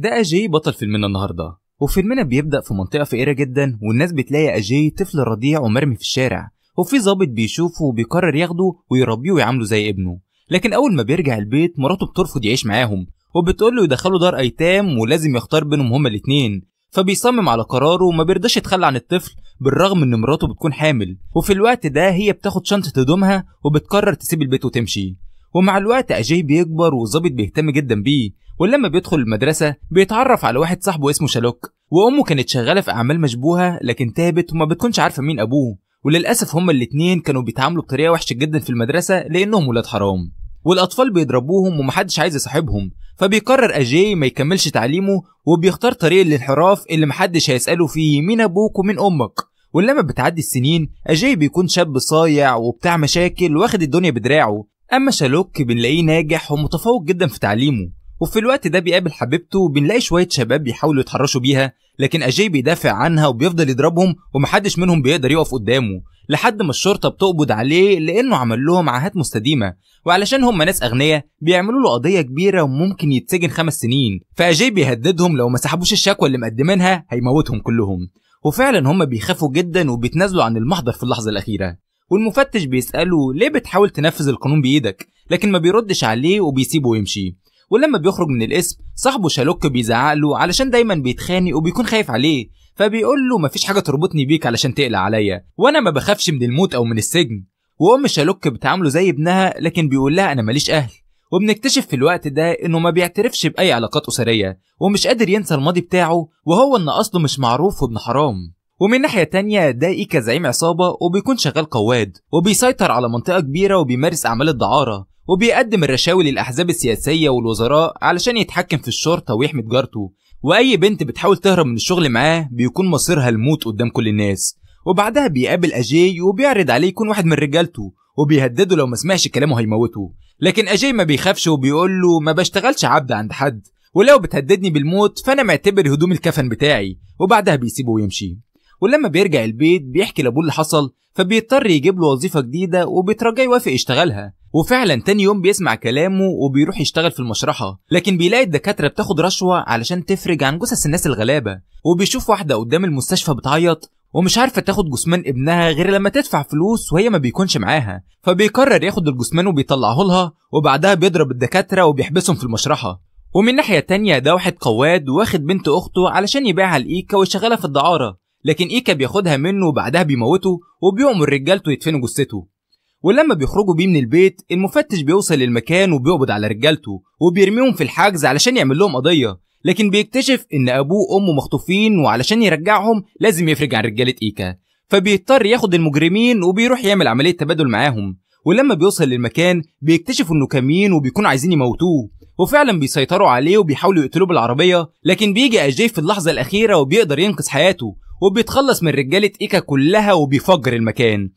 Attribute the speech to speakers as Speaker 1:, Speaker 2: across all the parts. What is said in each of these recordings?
Speaker 1: ده أجي بطل فيلمنا النهاردة وفيلمنا بيبدأ في منطقة فقيرة جدا والناس بتلاقي أجي طفل رضيع ومرمي في الشارع وفي ظابط بيشوفه وبيقرر ياخده ويربيه ويعامله زي ابنه لكن أول ما بيرجع البيت مراته بترفض يعيش معاهم وبتقول له يدخله دار أيتام ولازم يختار بينهم هما الاتنين فبيصمم على قراره وما بيرضاش يتخلى عن الطفل بالرغم ان مراته بتكون حامل وفي الوقت ده هي بتاخد شنطة هدومها وبتقرر تسيب البيت وتمشي ومع الوقت أجي بيكبر وظابط بيهتم جدا بيه ولما بيدخل المدرسة بيتعرف على واحد صاحبه اسمه شالوك وأمه كانت شغالة في أعمال مشبوهة لكن تابت وما بتكونش عارفة مين أبوه وللأسف هما الاتنين كانوا بيتعاملوا بطريقة وحشة جدا في المدرسة لأنهم ولاد حرام والأطفال بيضربوهم ومحدش عايز يصاحبهم فبيقرر أجي ما يكملش تعليمه وبيختار طريق الانحراف اللي محدش هيسأله فيه مين أبوك ومين أمك ولما بتعدي السنين أجاي بيكون شاب صايع وبتاع مشاكل واخد الدنيا بدراعه اما شالوك بنلاقيه ناجح ومتفوق جدا في تعليمه وفي الوقت ده بيقابل حبيبته وبنلاقي شويه شباب بيحاولوا يتحرشوا بيها لكن اجي بيدافع عنها وبيفضل يضربهم ومحدش منهم بيقدر يقف قدامه لحد ما الشرطه بتقبض عليه لانه عمل لهم عاهات مستديمه وعلشان هم ناس اغنياء بيعملوا له قضيه كبيره وممكن يتسجن خمس سنين فاجي بيهددهم لو ما سحبوش الشكوى اللي مقدمينها هيموتهم كلهم وفعلا هم بيخافوا جدا وبيتنازلوا عن المحضر في اللحظه الاخيره والمفتش بيسأله ليه بتحاول تنفذ القانون بإيدك لكن ما بيردش عليه وبيسيبه ويمشي ولما بيخرج من القسم صاحبه شالوك بيزعق له علشان دايما بيتخانق وبيكون خايف عليه فبيقول له مفيش حاجه تربطني بيك علشان تقلق عليا وانا ما بخافش من الموت او من السجن وام شالوك بتعامله زي ابنها لكن بيقول لها انا ماليش اهل وبنكتشف في الوقت ده انه ما بيعترفش باي علاقات اسريه ومش قادر ينسى الماضي بتاعه وهو ان اصله مش معروف وابن حرام ومن ناحية تانية دائي كزعيم عصابة وبيكون شغال قواد وبيسيطر على منطقة كبيرة وبيمارس أعمال الدعارة وبيقدم الرشاوي للأحزاب السياسية والوزراء علشان يتحكم في الشرطة ويحمي تجارته وأي بنت بتحاول تهرب من الشغل معاه بيكون مصيرها الموت قدام كل الناس وبعدها بيقابل أجي وبيعرض عليه يكون واحد من رجالته وبيهدده لو ما سمعش كلامه هيموته لكن أجي ما بيخافش وبيقول له ما بشتغلش عبد عند حد ولو بتهددني بالموت فأنا معتبر هدوم الكفن بتاعي وبعدها بيسيبه ويمشي ولما بيرجع البيت بيحكي لابوه اللي حصل فبيضطر يجيب له وظيفة جديدة وبيترجاه يوافق يشتغلها وفعلا تاني يوم بيسمع كلامه وبيروح يشتغل في المشرحة لكن بيلاقي الدكاترة بتاخد رشوة علشان تفرج عن جثث الناس الغلابة وبيشوف واحدة قدام المستشفى بتعيط ومش عارفة تاخد جثمان ابنها غير لما تدفع فلوس وهي ما بيكونش معاها فبيقرر ياخد الجثمان وبيطلعه لها وبعدها بيضرب الدكاترة وبيحبسهم في المشرحة ومن ناحية تانية ده واحد قواد واخد بنت أخته علشان يبيعها لإيكا ويشغلها في الدعارة لكن ايكا بياخدها منه وبعدها بيموته وبيؤمر رجالته يدفنوا جثته ولما بيخرجوا بيه من البيت المفتش بيوصل للمكان وبيقبض على رجالته وبيرميهم في الحجز علشان يعمل لهم قضيه لكن بيكتشف ان ابوه وامه مخطوفين وعلشان يرجعهم لازم يفرج عن رجاله ايكا فبيضطر ياخد المجرمين وبيروح يعمل عمليه تبادل معاهم ولما بيوصل للمكان بيكتشفوا انه كمين وبيكونوا عايزين يموتوه وفعلا بيسيطروا عليه وبيحاولوا يقتلوه بالعربيه لكن بيجي اجي في اللحظه الاخيره وبيقدر ينقذ حياته وبيتخلص من رجاله ايكا كلها وبيفجر المكان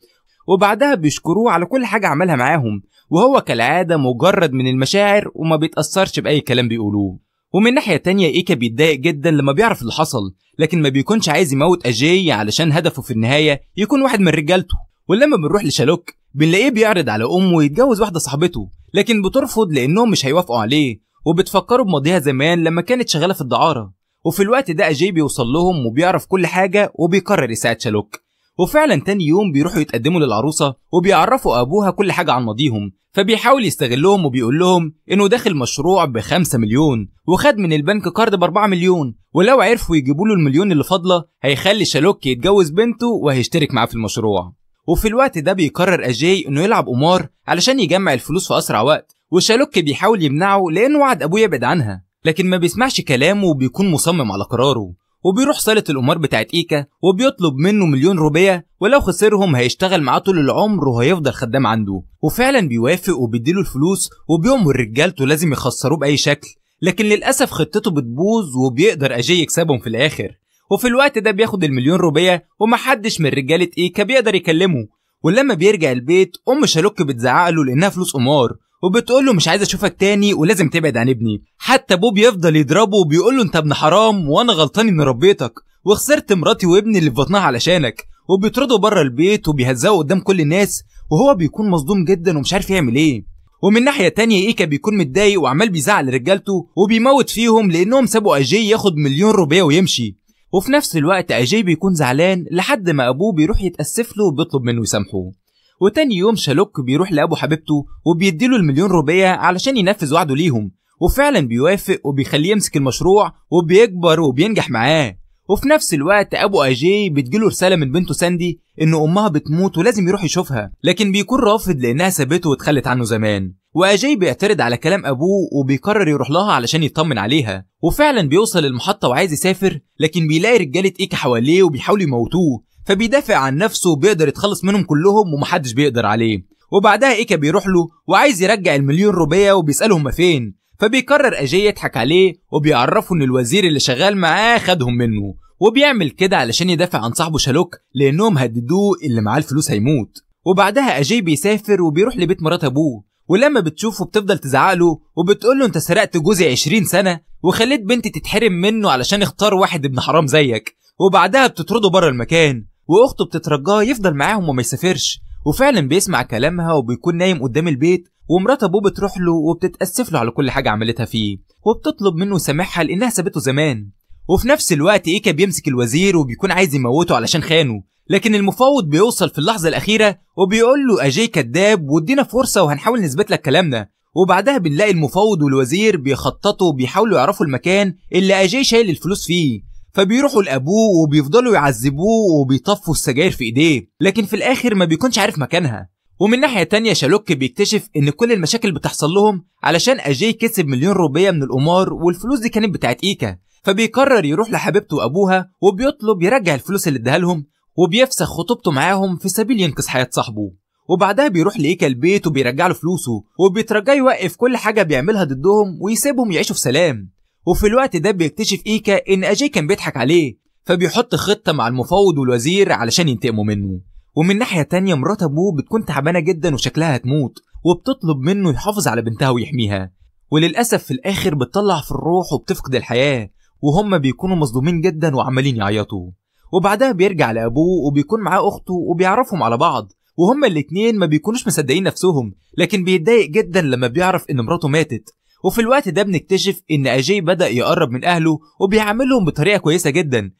Speaker 1: وبعدها بيشكروه على كل حاجه عملها معاهم وهو كالعاده مجرد من المشاعر وما بيتاثرش باي كلام بيقولوه ومن ناحية تانية إيكا بيتضايق جدا لما بيعرف اللي حصل لكن ما بيكونش عايز يموت أجي علشان هدفه في النهاية يكون واحد من رجالته ولما بنروح لشالوك بنلاقيه بيعرض على أمه يتجوز واحدة صاحبته لكن بترفض لأنهم مش هيوافقوا عليه وبتفكروا بماضيها زمان لما كانت شغالة في الدعارة وفي الوقت ده أجي بيوصل لهم وبيعرف كل حاجة وبيقرر يساعد شالوك وفعلا تاني يوم بيروحوا يتقدموا للعروسة وبيعرفوا أبوها كل حاجة عن ماضيهم فبيحاول يستغلهم وبيقول لهم إنه داخل مشروع ب 5 مليون وخد من البنك كارد ب 4 مليون ولو عرفوا يجيبوا له المليون اللي فاضلة هيخلي شالوك يتجوز بنته وهيشترك معاه في المشروع وفي الوقت ده بيقرر أجي إنه يلعب قمار علشان يجمع الفلوس في أسرع وقت وشالوك بيحاول يمنعه لأنه وعد أبوه يبعد عنها لكن ما بيسمعش كلامه وبيكون مصمم على قراره وبيروح صالة القمار بتاعت إيكا وبيطلب منه مليون روبية ولو خسرهم هيشتغل معاه طول العمر وهيفضل خدام عنده وفعلا بيوافق وبيديله الفلوس وبيأمر رجالته لازم يخسروه بأي شكل لكن للأسف خطته بتبوظ وبيقدر أجي يكسبهم في الآخر وفي الوقت ده بياخد المليون روبية ومحدش من رجالة إيكا بيقدر يكلمه ولما بيرجع البيت أم شالوك بتزعقله لأنها فلوس قمار وبتقول له مش عايز اشوفك تاني ولازم تبعد عن ابني حتى بوب يفضل يضربه وبيقول له انت ابن حرام وانا غلطان اني ربيتك وخسرت مراتي وابني اللي في بطنها علشانك وبيطردوا بره البيت وبيهزقوا قدام كل الناس وهو بيكون مصدوم جدا ومش عارف يعمل ايه ومن ناحيه تانية ايكا بيكون متضايق وعمال بيزعل رجالته وبيموت فيهم لانهم سابوا اجي ياخد مليون روبيه ويمشي وفي نفس الوقت اجي بيكون زعلان لحد ما ابوه بيروح يتاسف له وبيطلب منه يسامحه وتاني يوم شالوك بيروح لابو حبيبته وبيديله المليون روبيه علشان ينفذ وعده ليهم وفعلا بيوافق وبيخليه يمسك المشروع وبيكبر وبينجح معاه وفي نفس الوقت ابو اجي بتجيله رساله من بنته ساندي ان امها بتموت ولازم يروح يشوفها لكن بيكون رافض لانها سابته واتخلت عنه زمان واجي بيعترض على كلام ابوه وبيقرر يروح لها علشان يطمن عليها وفعلا بيوصل المحطه وعايز يسافر لكن بيلاقي رجاله ايكا حواليه وبيحاولوا يموتوه فبيدافع عن نفسه وبيقدر يتخلص منهم كلهم ومحدش بيقدر عليه وبعدها ايكا بيروح له وعايز يرجع المليون روبية وبيسأله هما فين فبيقرر اجي يضحك عليه وبيعرفه ان الوزير اللي شغال معاه خدهم منه وبيعمل كده علشان يدافع عن صاحبه شالوك لانهم هددوه اللي معاه الفلوس هيموت وبعدها اجي بيسافر وبيروح لبيت مرات ابوه ولما بتشوفه بتفضل له وبتقول له انت سرقت جوزي 20 سنه وخليت بنتي تتحرم منه علشان اختار واحد ابن حرام زيك وبعدها بتطرده بره المكان واخته بتترجاه يفضل معاهم وما يسافرش وفعلا بيسمع كلامها وبيكون نايم قدام البيت ومرات ابوه بتروح له وبتتاسف له على كل حاجه عملتها فيه وبتطلب منه يسامحها لانها سابته زمان وفي نفس الوقت ايكا بيمسك الوزير وبيكون عايز يموته علشان خانه لكن المفوض بيوصل في اللحظه الاخيره وبيقول له اجي كذاب وادينا فرصه وهنحاول نثبت لك كلامنا وبعدها بنلاقي المفوض والوزير بيخططوا وبيحاولوا يعرفوا المكان اللي اجي شايل الفلوس فيه فبيروحوا لابوه وبيفضلوا يعذبوه وبيطفوا السجاير في ايديه لكن في الاخر ما بيكونش عارف مكانها ومن ناحيه تانية شالوك بيكتشف ان كل المشاكل بتحصل لهم علشان اجي كسب مليون روبيه من القمار والفلوس دي كانت بتاعت ايكا فبيقرر يروح لحبيبته وابوها وبيطلب يرجع الفلوس اللي اداها لهم وبيفسخ خطوبته معاهم في سبيل ينقذ حياه صاحبه وبعدها بيروح لايكا البيت وبيرجع له فلوسه وبيترجاه يوقف كل حاجه بيعملها ضدهم ويسيبهم يعيشوا في سلام وفي الوقت ده بيكتشف إيكا إن أجي كان بيضحك عليه فبيحط خطة مع المفوض والوزير علشان ينتقموا منه ومن ناحية تانية مرات أبوه بتكون تعبانة جدا وشكلها هتموت وبتطلب منه يحافظ على بنتها ويحميها وللأسف في الآخر بتطلع في الروح وبتفقد الحياة وهم بيكونوا مصدومين جدا وعمالين يعيطوا وبعدها بيرجع لأبوه وبيكون معاه أخته وبيعرفهم على بعض وهما الاتنين ما بيكونوش مصدقين نفسهم لكن بيتضايق جدا لما بيعرف إن مراته ماتت وفي الوقت ده بنكتشف ان اجي بدأ يقرب من اهله وبيعاملهم بطريقة كويسة جدا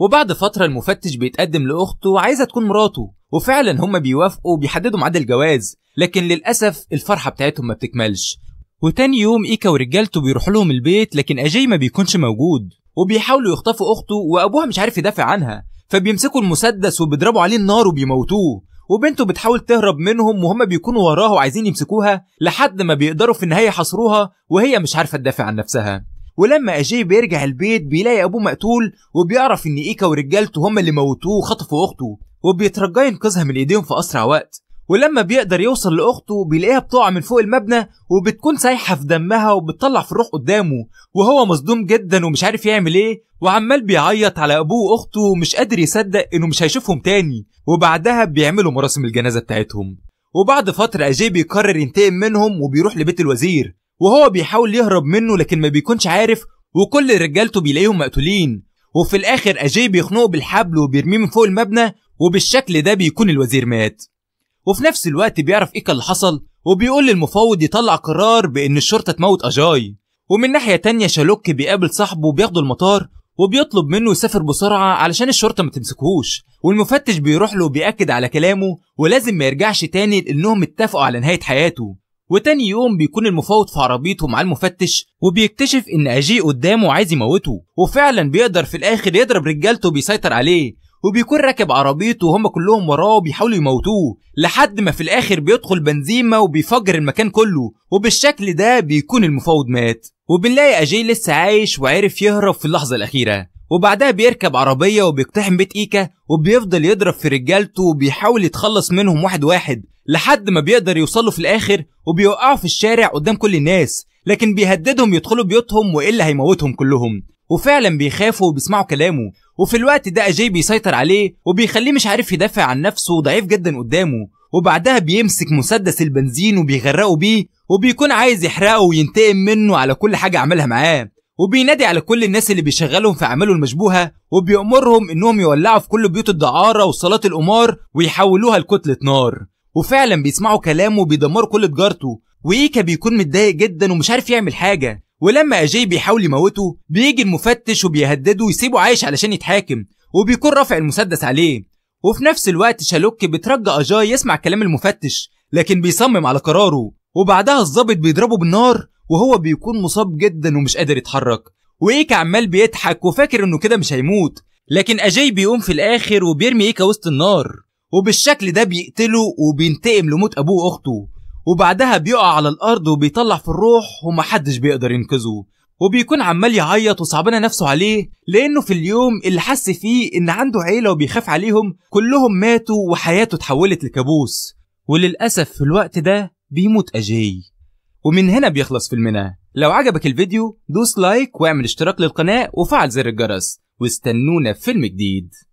Speaker 1: وبعد فترة المفتش بيتقدم لأخته عايزة تكون مراته وفعلا هما بيوافقوا وبيحددوا ميعاد الجواز لكن للأسف الفرحة بتاعتهم ما بتكملش وتاني يوم إيكا ورجالته بيروحوا لهم البيت لكن أجي ما بيكونش موجود وبيحاولوا يخطفوا أخته وأبوها مش عارف يدافع عنها فبيمسكوا المسدس وبيضربوا عليه النار وبيموتوه وبنته بتحاول تهرب منهم وهم بيكونوا وراها وعايزين يمسكوها لحد ما بيقدروا في النهايه يحاصروها وهي مش عارفه تدافع عن نفسها ولما اجي بيرجع البيت بيلاقي ابوه مقتول وبيعرف ان ايكا ورجالته هم اللي موتوه وخطفوا اخته وبيترجى ينقذها من ايديهم في اسرع وقت ولما بيقدر يوصل لاخته بيلاقيها بتقع من فوق المبنى وبتكون سايحه في دمها وبتطلع في الروح قدامه وهو مصدوم جدا ومش عارف يعمل ايه وعمال بيعيط على ابوه واخته ومش قادر يصدق انه مش هيشوفهم تاني وبعدها بيعملوا مراسم الجنازه بتاعتهم وبعد فتره اجي بيقرر ينتقم منهم وبيروح لبيت الوزير وهو بيحاول يهرب منه لكن ما بيكونش عارف وكل رجالته بيلاقيهم مقتولين وفي الاخر اجي بيخنقه بالحبل وبيرميه من فوق المبنى وبالشكل ده بيكون الوزير مات وفي نفس الوقت بيعرف ايه اللي حصل وبيقول للمفوض يطلع قرار بان الشرطه تموت اجاي ومن ناحيه تانية شالوك بيقابل صاحبه وبياخدوا المطار وبيطلب منه يسافر بسرعه علشان الشرطه ما تمسكهوش والمفتش بيروح له وبيأكد على كلامه ولازم ما يرجعش تاني لانهم اتفقوا على نهايه حياته وتاني يوم بيكون المفاوض في عربيته مع المفتش وبيكتشف ان اجي قدامه عايز يموته وفعلا بيقدر في الاخر يضرب رجالته بيسيطر عليه وبيكون راكب عربيته وهم كلهم وراه وبيحاولوا يموتوه لحد ما في الاخر بيدخل بنزيما وبيفجر المكان كله وبالشكل ده بيكون المفاوض مات وبنلاقي اجي لسه عايش وعرف يهرب في اللحظه الاخيره وبعدها بيركب عربية وبيقتحم بيت إيكا وبيفضل يضرب في رجالته وبيحاول يتخلص منهم واحد واحد لحد ما بيقدر يوصله في الآخر وبيوقعه في الشارع قدام كل الناس لكن بيهددهم يدخلوا بيوتهم والا هيموتهم كلهم وفعلا بيخافوا وبيسمعوا كلامه وفي الوقت ده اجي بيسيطر عليه وبيخليه مش عارف يدافع عن نفسه وضعيف جدا قدامه وبعدها بيمسك مسدس البنزين وبيغرقه بيه وبيكون عايز يحرقه وينتقم منه على كل حاجه عملها معاه وبينادي على كل الناس اللي بيشغلهم في اعماله المشبوهه وبيأمرهم انهم يولعوا في كل بيوت الدعاره وصلاه القمار ويحولوها لكتله نار وفعلا بيسمعوا كلامه وبيدمروا كل تجارته وايكا بيكون متضايق جدا ومش عارف يعمل حاجه ولما اجي بيحاول يموته بيجي المفتش وبيهدده ويسيبه عايش علشان يتحاكم وبيكون رافع المسدس عليه وفي نفس الوقت شالوك بترجى اجاي يسمع كلام المفتش لكن بيصمم على قراره وبعدها الظابط بيضربه بالنار وهو بيكون مصاب جدا ومش قادر يتحرك وايكا عمال بيضحك وفاكر انه كده مش هيموت لكن اجاي بيقوم في الاخر وبيرمي ايكا وسط النار وبالشكل ده بيقتله وبينتقم لموت ابوه واخته وبعدها بيقع على الارض وبيطلع في الروح ومحدش بيقدر ينقذه وبيكون عمال يعيط وصعبنا نفسه عليه لانه في اليوم اللي حس فيه ان عنده عيله وبيخاف عليهم كلهم ماتوا وحياته اتحولت لكابوس وللاسف في الوقت ده بيموت اجاي ومن هنا بيخلص فيلمنا لو عجبك الفيديو دوس لايك واعمل اشتراك للقناه وفعل زر الجرس واستنونا في فيلم جديد